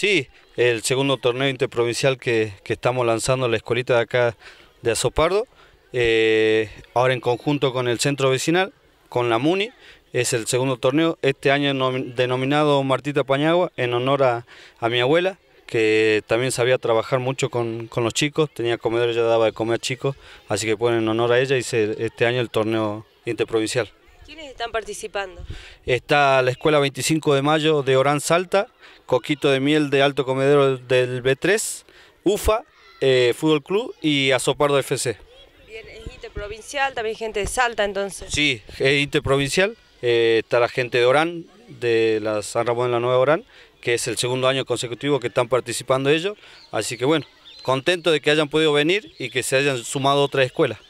Sí, el segundo torneo interprovincial que, estamos lanzando en la escuelita de acá de Azopardo, eh, ahora en conjunto con el centro vecinal, con la MUNI, es el segundo torneo, este año denominado Martita Pañagua, en honor a, mi abuela, que también sabía trabajar mucho con, los chicos, tenía comedor, ella daba de comer a chicos, así que ponen en honor a ella hice este año el torneo interprovincial. ¿Quiénes están participando? Está la Escuela 25 de Mayo de Orán Salta, Coquito de Miel de Alto Comedero del B3, UFA, eh, Fútbol Club y Azopardo FC. Bien, es interprovincial, también gente de Salta entonces. Sí, es interprovincial, eh, está la gente de Orán, de la San Ramón de la Nueva Orán, que es el segundo año consecutivo que están participando ellos, así que bueno, contento de que hayan podido venir y que se hayan sumado otras escuelas.